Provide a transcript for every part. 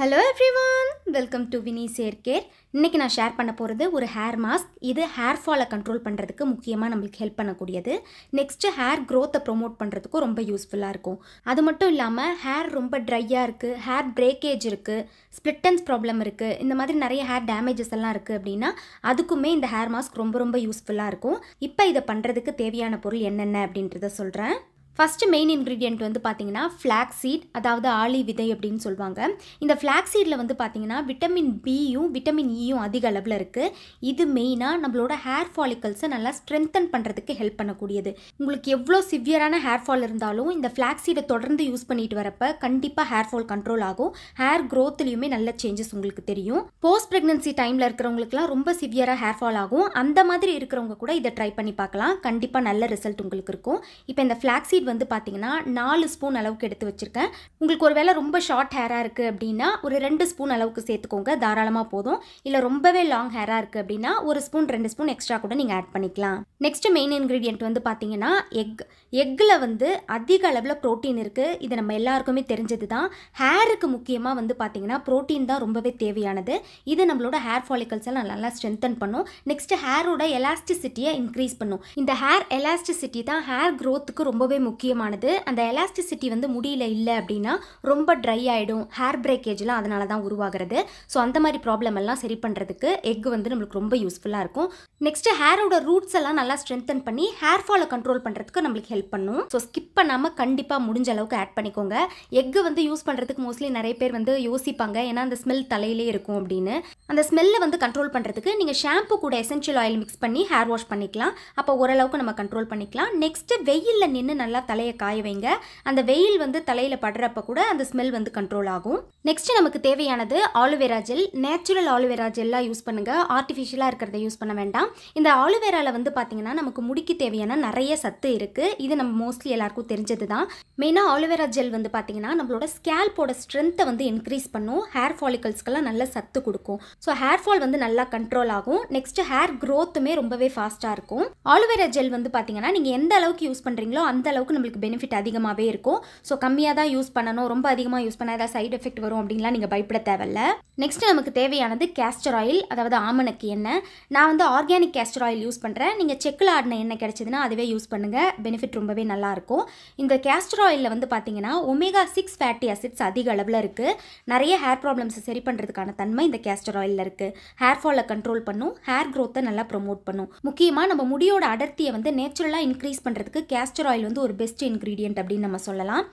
hello everyone welcome to Vini சேர்கேர் இன்றைக்கி நான் ஷேர் பண்ண போகிறது ஒரு ஹேர் மாஸ்க் இது ஹேர் ஃபாலை கண்ட்ரோல் பண்ணுறதுக்கு முக்கியமாக நம்மளுக்கு ஹெல்ப் பண்ணக்கூடியது நெக்ஸ்ட்டு ஹேர் க்ரோத்தை ப்ரொமோட் பண்ணுறதுக்கும் ரொம்ப யூஸ்ஃபுல்லாக இருக்கும் அது மட்டும் இல்லாமல் ஹேர் ரொம்ப ட்ரையாக இருக்குது ஹேர் பிரேக்கேஜ் இருக்குது ஸ்பிளிட்டன்ஸ் ப்ராப்ளம் இருக்குது இந்த மாதிரி நிறைய ஹேர் டேமேஜஸ் எல்லாம் இருக்குது அப்படின்னா அதுக்குமே இந்த ஹேர் மாஸ்க் ரொம்ப ரொம்ப யூஸ்ஃபுல்லாக இருக்கும் இப்போ இதை பண்ணுறதுக்கு தேவையான பொருள் என்னென்ன அப்படின்றத சொல்கிறேன் ஃபஸ்ட்டு மெயின் இன்க்ரீடியண்ட் வந்து பார்த்திங்கன்னா ஃப்ளாக் சீட் அதாவது ஆலி விதை அப்படின்னு சொல்லுவாங்க இந்த ஃப்ளாக் சீடில் வந்து பார்த்தீங்கன்னா விட்டமின் பியும் விட்டமின் இயும் e அதிக அளவில் இருக்குது இது மெயினாக நம்மளோட ஹேர் ஃபாலிக்கல்ஸை நல்லா ஸ்ட்ரென்தன் பண்ணுறதுக்கு ஹெல்ப் பண்ணக்கூடியது உங்களுக்கு எவ்வளோ சிவியரான ஹேர் ஃபால் இருந்தாலும் இந்த ஃப்ளாக் சீடை தொடர்ந்து யூஸ் பண்ணிட்டு வரப்போ கண்டிப்பாக ஹேர் ஃபால் கண்ட்ரோல் ஆகும் ஹேர் க்ரோத்லேயுமே நல்ல சேஞ்சஸ் உங்களுக்கு தெரியும் போஸ்ட் ப்ரெக்னன்சி டைமில் இருக்கிறவங்களுக்குலாம் ரொம்ப சிவியராக ஹேர் ஃபால் ஆகும் அந்த மாதிரி இருக்கிறவங்க கூட இதை ட்ரை பண்ணி பார்க்கலாம் கண்டிப்பாக நல்ல ரிசல்ட் உங்களுக்கு இருக்கும் இப்போ இந்த ஃப்ளாக் சீட் வந்து பார்த்திங்கன்னா நாலு ஸ்பூன் அளவுக்கு எடுத்து வச்சுருக்கேன் உங்களுக்கு ஒரு வேளை ரொம்ப ஷார்ட் ஹேராக இருக்குது அப்படின்னா ஒரு ரெண்டு ஸ்பூன் அளவுக்கு சேர்த்துக்கோங்க தாராளமாக போதும் இல்லை ரொம்பவே லாங் ஹேராக இருக்குது அப்படின்னா ஒரு ஸ்பூன் ரெண்டு ஸ்பூன் எக்ஸ்ட்ரா கூட நீங்கள் ஆட் பண்ணிக்கலாம் நெக்ஸ்ட்டு மெயின் இன்க்ரீடியன்ட் வந்து பார்த்திங்கன்னா எக் எக்கில் வந்து அதிக அளவில் ப்ரோட்டீன் இருக்குது இது நம்ம எல்லாருக்குமே தெரிஞ்சது தான் ஹேருக்கு முக்கியமாக வந்து பார்த்திங்கன்னா ப்ரோட்டீன் தான் ரொம்பவே தேவையானது இது நம்மளோட ஹேர் ஃபாலிக்கல்ஸ் எல்லாம் நல்லா ஸ்ட்ரென்தன் பண்ணும் நெக்ஸ்ட்டு ஹேரோட எலாஸ்டிசிட்டியை இன்க்ரீஸ் பண்ணும் இந்த ஹேர் எலாஸ்டிசிட்டி தான் ஹேர் க்ரோத்துக்கு ரொம்பவே முக்கியம் முக்கியமானது அந்த எலாஸ்டிசிட்டி வந்து முடியல இல்லை அப்படின்னா ரொம்ப ட்ரை ஆகிடும் ஹேர் பிரேக்கேஜ்லாம் அதனால தான் உருவாகிறது ஸோ அந்த மாதிரி ப்ராப்ளம் எல்லாம் சரி பண்ணுறதுக்கு எக் வந்து நம்மளுக்கு ரொம்ப யூஸ்ஃபுல்லாக இருக்கும் நெக்ஸ்ட் ஹேரோட ரூட்ஸ் எல்லாம் நல்லா ஸ்ட்ரென்தன் பண்ணி ஹேர் ஃபாலை கண்ட்ரோல் பண்ணுறதுக்கு நம்மளுக்கு ஹெல்ப் பண்ணும் ஸோ ஸ்கிப் பண்ணாமல் கண்டிப்பாக முடிஞ்ச அளவுக்கு ஆட் பண்ணிக்கோங்க எக் வந்து யூஸ் பண்ணுறதுக்கு மோஸ்ட்லி நிறைய பேர் வந்து யோசிப்பாங்க ஏன்னா அந்த ஸ்மெல் தலையிலே இருக்கும் அப்படின்னு அந்த ஸ்மெல்லை வந்து கண்ட்ரோல் பண்ணுறதுக்கு நீங்கள் ஷாம்பு கூட எசென்ஷியல் ஆயில் மிக்ஸ் பண்ணி ஹேர் வாஷ் பண்ணிக்கலாம் அப்போ ஓரளவுக்கு நம்ம கண்ட்ரோல் பண்ணிக்கலாம் நெக்ஸ்ட் வெயிலில் நின்று நல்லா தலையை காய வைங்க அந்த வெயில் வந்து தலையில் படுறப்ப கூட அந்த ஸ்மெல் வந்து கண்ட்ரோல் ஆகும் நெக்ஸ்ட் நமக்கு தேவையானது ஆலுவேரா ஜெல் நேச்சுரல் ஆலுவேரா ஜெல்லாம் யூஸ் பண்ணுங்க ஆர்டிஃபிஷியலாக இருக்கிறத யூஸ் பண்ண வேண்டாம் இந்த ஆலுவேராவில் வந்து பார்த்தீங்கன்னா நமக்கு முடிக்கு தேவையான நிறைய சத்து இருக்குது இது நம்ம மோஸ்ட்லி எல்லாருக்கும் தெரிஞ்சது தான் மெயினாக ஆலுவேரா ஜெல் வந்து பார்த்தீங்கன்னா நம்மளோட ஸ்கேல்போட ஸ்ட்ரென்த்தை வந்து இன்க்ரீஸ் பண்ணும் ஹேர் ஃபாலிக்கல்ஸ்க்கெல்லாம் நல்ல சத்து கொடுக்கும் ஸோ ஹேர் ஃபால் வந்து நல்லா கண்ட்ரோல் ஆகும் நெக்ஸ்ட் ஹேர் க்ரோத்துமே ரொம்பவே ஃபாஸ்ட்டாக இருக்கும் ஆலுவேரா ஜெல் வந்து பார்த்தீங்கன்னா நீங்கள் எந்த அளவுக்கு யூஸ் பண்ணுறீங்களோ அந்த அளவுக்கு அளவுக்கு நம்மளுக்கு பெனிஃபிட் அதிகமாகவே இருக்கும் ஸோ கம்மியாக தான் யூஸ் பண்ணணும் ரொம்ப அதிகமாக யூஸ் பண்ணால் ஏதாவது சைடு எஃபெக்ட் வரும் அப்படின்லாம் நீங்கள் பயப்பட தேவையில்ல நெக்ஸ்ட் நமக்கு தேவையானது கேஸ்டர் ஆயில் அதாவது ஆமணக்கு எண்ணெய் நான் வந்து ஆர்கானிக் கேஸ்டர் ஆயில் யூஸ் பண்ணுறேன் நீங்கள் செக்கில் ஆடின எண்ணெய் கிடச்சிதுன்னா அதுவே யூஸ் பண்ணுங்கள் பெனிஃபிட் ரொம்பவே நல்லாயிருக்கும் இந்த கேஸ்டர் ஆயிலில் வந்து பார்த்தீங்கன்னா ஒமேகா சிக்ஸ் ஃபேட்டி அசிட்ஸ் அதிக அளவில் இருக்குது நிறைய ஹேர் ப்ராப்ளம்ஸை சரி பண்ணுறதுக்கான தன்மை இந்த கேஸ்டர் ஆயிலில் இருக்குது ஹேர் ஃபாலை கண்ட்ரோல் பண்ணும் ஹேர் க்ரோத்தை நல்லா ப்ரொமோட் பண்ணும் முக்கியமாக நம்ம முடியோட அடர்த்தியை வந்து நேச்சுரலாக இன்க்ரீஸ் பண்ணுறதுக்கு கேஸ்டர் ஆயில் வந்து ஒரு பெஸ்ட் இன்க்ரீடியன்ட் அப்படின்னு நம்ம சொல்லலாம்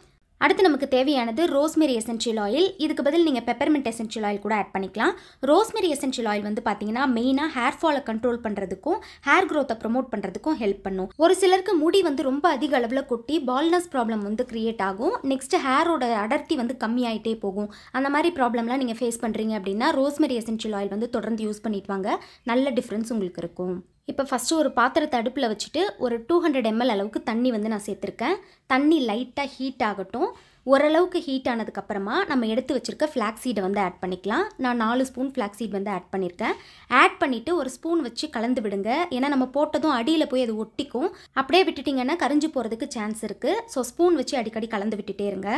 அடுத்து நமக்கு தேவையானது ரோஸ்மெரி எசென்ஷியல் ஆயில் இதுக்கு பதில் நீங்கள் பெப்பர்மெண்ட் எசென்ஷியல் ஆயில் கூட ஆட் பண்ணிக்கலாம் ரோஸ்மெரி எசென்ஷியல் ஆயில் வந்து பார்த்தீங்கன்னா மெயினாக ஹேர் ஃபாலை கண்ட்ரோல் பண்ணுறதுக்கும் ஹேர் க்ரோத்தை ப்ரொமோட் பண்ணுறதுக்கும் ஹெல்ப் பண்ணும் ஒரு சிலருக்கு முடி வந்து ரொம்ப அதிக அளவில் கொட்டி பால்னஸ் ப்ராப்ளம் வந்து கிரியேட் ஆகும் நெக்ஸ்ட் ஹேரோட அடர்த்தி வந்து கம்மியாயிட்டே போகும் அந்த மாதிரி ப்ராப்ளம்லாம் நீங்கள் ஃபேஸ் பண்ணுறீங்க அப்படின்னா ரோஸ்மெரி எசென்ஷியல் ஆயில் வந்து தொடர்ந்து யூஸ் பண்ணிட்டு வாங்க நல்ல டிஃப்ரென்ஸ் உங்களுக்கு இருக்கும் இப்போ ஃபஸ்ட்டு ஒரு பாத்திரத்தை அடுப்பில் வச்சுட்டு ஒரு டூ ஹண்ட்ரட் எம்எல் அளவுக்கு தண்ணி வந்து நான் சேர்த்துருக்கேன் தண்ணி லைட்டாக ஹீட் ஆகட்டும் ஓரளவுக்கு ஹீட் ஆனதுக்கப்புறமா நம்ம எடுத்து வச்சுருக்க ஃப்ளாக் சீடை வந்து ஆட் பண்ணிக்கலாம் நான் நாலு ஸ்பூன் ஃப்ளாக் சீட் வந்து ஆட் பண்ணியிருக்கேன் ஆட் பண்ணிவிட்டு ஒரு ஸ்பூன் வச்சு கலந்து விடுங்க ஏன்னா நம்ம போட்டதும் அடியில் போய் அது ஒட்டிக்கும் அப்படியே விட்டுட்டிங்கன்னா கரிஞ்சு போகிறதுக்கு சான்ஸ் இருக்குது ஸோ ஸ்பூன் வச்சு அடிக்கடி கலந்து விட்டுட்டே இருங்க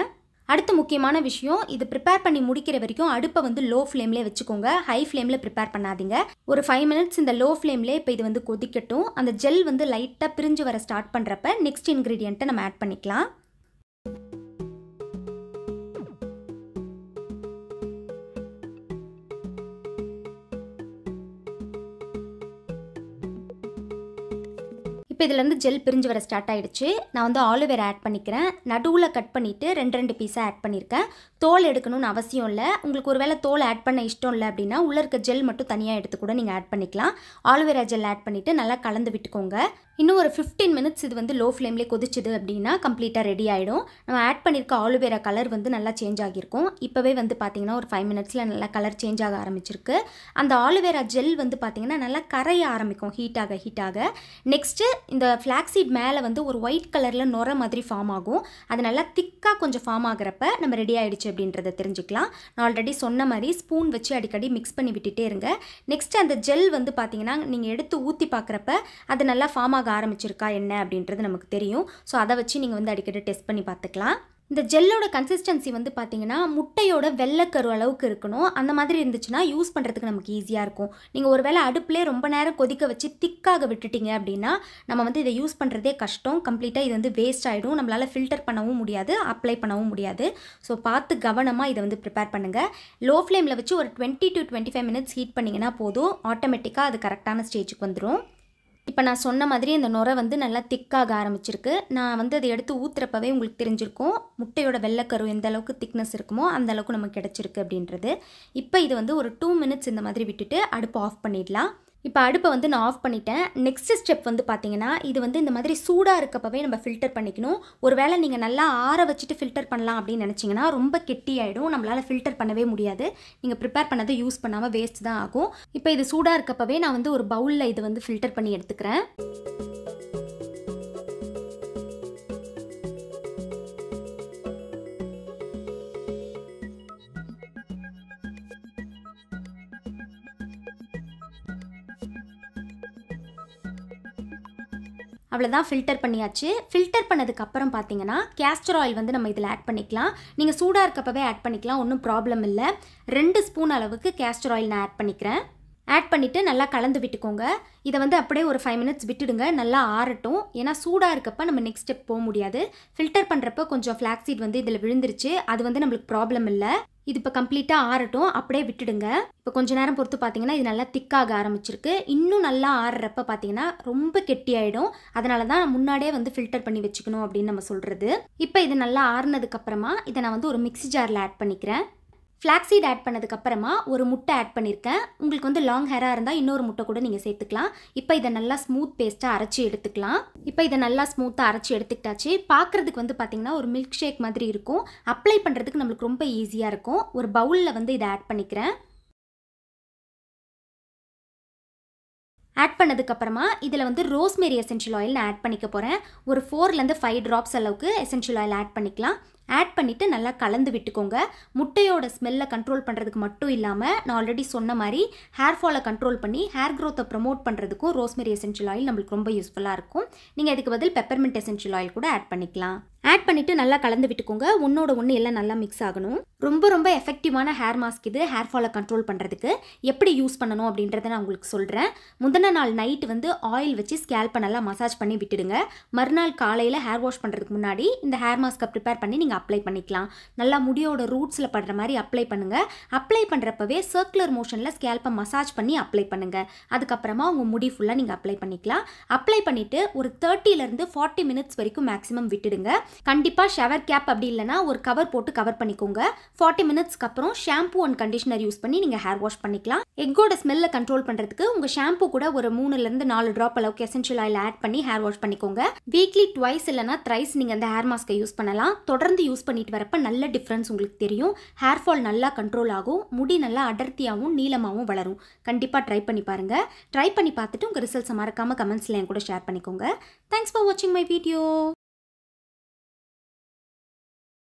அடுத்த முக்கியமான விஷயம் இது ப்ரிப்பேர் பண்ணி முடிக்கிற வரைக்கும் அடுப்பை வந்து லோ ஃப்ளேம்லேயே வச்சுக்கோங்க ஹை ஃப்ளேமில் ப்ரிப்பேர் பண்ணாதீங்க ஒரு ஃபைவ் மினிட்ஸ் இந்த லோ ஃப்ளேம்லேயே இப்போ இது வந்து கொதிக்கட்டும் அந்த ஜெல் வந்து லைட்டாக பிரிஞ்சு வர ஸ்டார்ட் பண்ணுறப்ப நெக்ஸ்ட் இன்க்ரீடியண்ட்டை நம்ம ஆட் பண்ணிக்கலாம் இப்போ இதுலேருந்து ஜெல் பிரிஞ்சு வர ஸ்டார்ட் ஆகிடுச்சு நான் வந்து ஆலோவேரா ஆட் பண்ணிக்கிறேன் நடுவில் கட் பண்ணிவிட்டு ரெண்டு ரெண்டு பீஸாக ஆட் பண்ணியிருக்கேன் தோல் எடுக்கணும்னு அவசியம் இல்லை உங்களுக்கு ஒரு வேளை தோல் ஆட் பண்ண இஷ்டம் இல்லை அப்படின்னா உள்ளே இருக்க ஜெல் மட்டும் தனியாக எடுத்து கூட நீங்கள் ஆட் பண்ணிக்கலாம் ஆலுவேரா ஜெல் ஆட் பண்ணிவிட்டு நல்லா கலந்து விட்டுக்கோங்க இன்னும் ஒரு ஃபிஃப்டீன் மினிட்ஸ் இது வந்து லோ ஃப்ளேம்லேயே கொதிச்சுது அப்படின்னா கம்ப்ளீட்டாக ரெடி ஆகிடும் நம்ம ஆட் பண்ணியிருக்க ஆலுவேரா கலர் வந்து நல்லா சேஞ்ச் ஆகியிருக்கும் இப்போவே வந்து பார்த்திங்கன்னா ஒரு ஃபைவ் மினிட்ஸில் நல்லா கலர் சேஞ்ச் ஆக ஆரம்பிச்சிருக்கு அந்த ஆலுவேரா ஜெல் வந்து பார்த்திங்கன்னா நல்லா கரைய ஆரம்பிக்கும் ஹீட்டாக ஹீட்டாக நெக்ஸ்ட்டு இந்த ஃப்ளாக்ஸீட் மேலே வந்து ஒரு ஒயிட் கலரில் நுர மாதிரி ஃபார்ம் ஆகும் அது நல்லா திக்காக கொஞ்சம் ஃபார்ம் ஆகிறப்ப நம்ம ரெடி ஆகிடுச்சு அப்படின்றத தெரிஞ்சுக்கலாம் நான் ஆல்ரெடி சொன்ன மாதிரி ஸ்பூன் வச்சு அடிக்கடி மிக்ஸ் பண்ணி விட்டுட்டே இருங்க நெக்ஸ்ட் அந்த ஜெல் வந்து பார்த்தீங்கன்னா நீங்கள் எடுத்து ஊற்றி பார்க்குறப்ப அது நல்லா ஃபார்ம் ஆக ஆரம்பிச்சிருக்கா என்ன அப்படின்றது நமக்கு தெரியும் ஸோ அதை வச்சு நீங்கள் வந்து அடிக்கடி டெஸ்ட் பண்ணி பார்த்துக்கலாம் இந்த ஜெல்லோட கன்சிஸ்டன்சி வந்து பார்த்திங்கன்னா முட்டையோட வெள்ளக்கரு அளவுக்கு இருக்கணும் அந்த மாதிரி இருந்துச்சுன்னா யூஸ் பண்ணுறதுக்கு நமக்கு ஈஸியாக இருக்கும் நீங்கள் ஒரு வேளை அடுப்புலேயே ரொம்ப நேரம் கொதிக்க வச்சு திக்காக விட்டுட்டிங்க அப்படின்னா நம்ம வந்து இதை யூஸ் பண்ணுறதே கஷ்டம் கம்ப்ளீட்டாக இது வந்து வேஸ்ட் ஆகிடும் நம்மளால் ஃபில்டர் பண்ணவும் முடியாது அப்ளை பண்ணவும் முடியாது ஸோ பார்த்து கவனமாக இதை வந்து ப்ரிப்பேர் பண்ணுங்கள் லோ ஃப்ளேமில் வச்சு ஒரு twenty to twenty five minutes heat பண்ணிங்கன்னா போதும் ஆட்டோமேட்டிக்காக அது கரெக்டான ஸ்டேஜுக்கு வந்துடும் இப்போ நான் சொன்ன மாதிரி இந்த நுரை வந்து நல்லா திக்காக ஆரம்பிச்சிருக்கு நான் வந்து அதை எடுத்து ஊற்றுறப்பவே உங்களுக்கு தெரிஞ்சிருக்கும் முட்டையோட வெள்ளைக்கரு எந்த அளவுக்கு திக்னஸ் இருக்குமோ அந்த அளவுக்கு நமக்கு கிடச்சிருக்கு அப்படின்றது இப்போ இது வந்து ஒரு டூ மினிட்ஸ் இந்த மாதிரி விட்டுட்டு அடுப்பு ஆஃப் பண்ணிடலாம் இப்போ அடுப்பை வந்து நான் ஆஃப் பண்ணிட்டேன் நெக்ஸ்ட் ஸ்டெப் வந்து பார்த்தீங்கன்னா இது வந்து இந்த மாதிரி சூடாக இருக்கப்பவே நம்ம ஃபில்டர் பண்ணிக்கணும் ஒரு வேளை நீங்கள் நல்லா ஆற வச்சுட்டு ஃபில்டர் பண்ணலாம் அப்படின்னு நினச்சிங்கன்னா ரொம்ப கெட்டியாயிடும் நம்மளால் ஃபில்டர் பண்ணவே முடியாது நீங்கள் ப்ரிப்பேர் பண்ணதை யூஸ் பண்ணாமல் வேஸ்ட் தான் ஆகும் இப்போ இது சூடாக இருக்கப்பவே நான் வந்து ஒரு பவுலில் இது வந்து ஃபில்டர் பண்ணி எடுத்துக்கிறேன் அவ்வளோதான் ஃபில்டர் பண்ணியாச்சு ஃபில்டர் பண்ணதுக்கப்புறம் பார்த்தீங்கன்னா கேஸ்டர் ஆயில் வந்து நம்ம இதில் ஆட் பண்ணிக்கலாம் நீங்கள் சூடாக இருக்கப்பவே ஆட் பண்ணிக்கலாம் ஒன்றும் ப்ராப்ளம் இல்லை ரெண்டு ஸ்பூன் அளவுக்கு கேஸ்டர் ஆயில் நான் ஆட் பண்ணிக்கிறேன் ஆட் பண்ணிவிட்டு நல்லா கலந்து விட்டுக்கோங்க இதை வந்து அப்படியே ஒரு ஃபைவ் மினிட்ஸ் விட்டுடுங்க நல்லா ஆறட்டும் ஏன்னா சூடாக இருக்கப்போ நம்ம நெக்ஸ்ட் ஸ்டெப் போக முடியாது ஃபில்டர் பண்ணுறப்ப கொஞ்சம் ஃப்ளாக்ஸீட் வந்து இதில் விழுந்துருச்சு அது வந்து நம்மளுக்கு ப்ராப்ளம் இல்லை இது இப்போ கம்ப்ளீட்டாக ஆறட்டும் அப்படியே விட்டுடுங்க இப்போ கொஞ்ச நேரம் பொறுத்து பார்த்தீங்கன்னா இது நல்லா திக்காக ஆரம்பிச்சிருக்கு இன்னும் நல்லா ஆறுறப்ப பார்த்தீங்கன்னா ரொம்ப கெட்டியாயிடும் அதனால தான் முன்னாடியே வந்து ஃபில்டர் பண்ணி வச்சுக்கணும் அப்படின்னு நம்ம சொல்கிறது இப்போ இது நல்லா ஆறுனதுக்கப்புறமா இதை நான் வந்து ஒரு மிக்சி ஜாரில் ஆட் பண்ணிக்கிறேன் ஃப்ளாக்ஸீட் ஆட் பண்ணதுக்கப்புறமா ஒரு முட்டை ஆட் பண்ணியிருக்கேன் உங்களுக்கு வந்து லாங் ஹேராக இருந்தால் இன்னொரு முட்டை கூட நீங்கள் சேர்த்துக்கலாம் இப்போ இதை நல்லா ஸ்மூத் பேஸ்ட்டாக அரைச்சி எடுத்துக்கலாம் இப்போ இதை நல்லா ஸ்மூத்தாக அரைச்சி எடுத்துக்கிட்டாச்சு பார்க்குறதுக்கு வந்து பார்த்திங்கன்னா ஒரு மில்க் ஷேக் மாதிரி இருக்கும் அப்ளை பண்ணுறதுக்கு நம்மளுக்கு ரொம்ப ஈஸியாக இருக்கும் ஒரு பவுலில் வந்து இதை ஆட் பண்ணிக்கிறேன் ஆட் பண்ணதுக்கப்புறமா இதில் வந்து ரோஸ்மேரி எசென்ஷியல் ஆயில் நான் ஆட் பண்ணிக்க போகிறேன் ஒரு ஃபோர்லேருந்து ஃபைவ் ட்ராப்ஸ் அளவுக்கு எசென்ஷியல் ஆயில் ஆட் பண்ணிக்கலாம் ஆட் பண்ணிவிட்டு நல்லா கலந்து விட்டுக்கோங்க முட்டையோட ஸ்மெல்லை கண்ட்ரோல் பண்ணுறதுக்கு மட்டும் இல்லாமல் நான் ஆல்ரெடி சொன்ன மாதிரி ஹேர் ஃபாலை கண்ட்ரோல் பண்ணி ஹேர் க்ரோத்தை ப்ரொமோட் பண்ணுறதுக்கும் ரோஸ்மெரி எசென்ஷியல் ஆயில் நம்மளுக்கு ரொம்ப யூஸ்ஃபுல்லாக இருக்கும் நீங்கள் இதுக்கு பதில் பெப்பர்மெண்ட் எசென்ஷியல் ஆயில் கூட ஆட் பண்ணிக்கலாம் ஆட் பண்ணிவிட்டு நல்லா கலந்து விட்டுக்கோங்க ஒன்றோட ஒன்று எல்லாம் நல்லா மிக்ஸ் ஆகணும் ரொம்ப ரொம்ப எஃபெக்டிவான ஹேர் மாஸ்க் இது ஹேர் ஃபாலை கண்ட்ரோல் பண்ணுறதுக்கு எப்படி யூஸ் பண்ணணும் அப்படின்றத நான் உங்களுக்கு சொல்கிறேன் முந்தின நாள் நைட் வந்து ஆயில் வச்சு ஸ்கேல்பை நல்லா மசாஜ் பண்ணி விட்டுடுங்க மறுநாள் காலையில் ஹேர் வாஷ் பண்ணுறதுக்கு முன்னாடி இந்த ஹேர் மாஸ்க்கை ப்ரிப்பேர் பண்ணி நீங்கள் நீங்கள் அப்ளை பண்ணிக்கலாம் நல்லா முடியோட ரூட்ஸில் படுற மாதிரி அப்ளை பண்ணுங்கள் அப்ளை பண்ணுறப்பவே சர்க்குலர் மோஷனில் ஸ்கேல்பை மசாஜ் பண்ணி அப்ளை பண்ணுங்கள் அதுக்கப்புறமா உங்கள் முடி ஃபுல்லாக நீங்கள் அப்ளை பண்ணிக்கலாம் அப்ளை பண்ணிவிட்டு ஒரு தேர்ட்டிலேருந்து ஃபார்ட்டி மினிட்ஸ் வரைக்கும் மேக்ஸிமம் விட்டுடுங்க கண்டிப்பாக ஷவர் கேப் அப்படி இல்லைனா ஒரு கவர் போட்டு கவர் பண்ணிக்கோங்க ஃபார்ட்டி மினிட்ஸ்க்கு அப்புறம் ஷாம்பூ அண்ட் கண்டிஷனர் யூஸ் பண்ணி நீங்கள் ஹேர் வாஷ் பண்ணிக்கலாம் எக்கோட ஸ்மெல்லை கண்ட்ரோல் பண்ணுறதுக்கு உங்கள் ஷாம்பு கூட ஒரு மூணுலேருந்து நாலு ட்ராப் அளவுக்கு எசென்ஷியல் ஆயில் ஆட் பண்ணி ஹேர் வாஷ் பண்ணிக்கோங்க வீக்லி ட்வைஸ் இல்லைனா த்ரைஸ் நீங்கள் அந்த ஹேர் மாஸ்க்கை யூஸ் பண்ணலாம் தொடர்ந்து யூஸ் பண்ணிட்டு வரப்போ நல்ல டிஃப்ரென்ஸ் உங்களுக்கு தெரியும் ஹேர் ஃபால் நல்லா கண்ட்ரோல் ஆகும் முடி நல்லா அடர்த்தியாகவும் நீளமாகவும் வளரும் கண்டிப்பாக ட்ரை பண்ணி பாருங்கள் ட்ரை பண்ணி பார்த்துட்டு உங்கள் ரிசல்ட்ஸை மறக்காமல் கமெண்ட்ஸில் என் கூட ஷேர் பண்ணிக்கோங்க தேங்க்ஸ் ஃபார் வாட்சிங் மை வீடியோ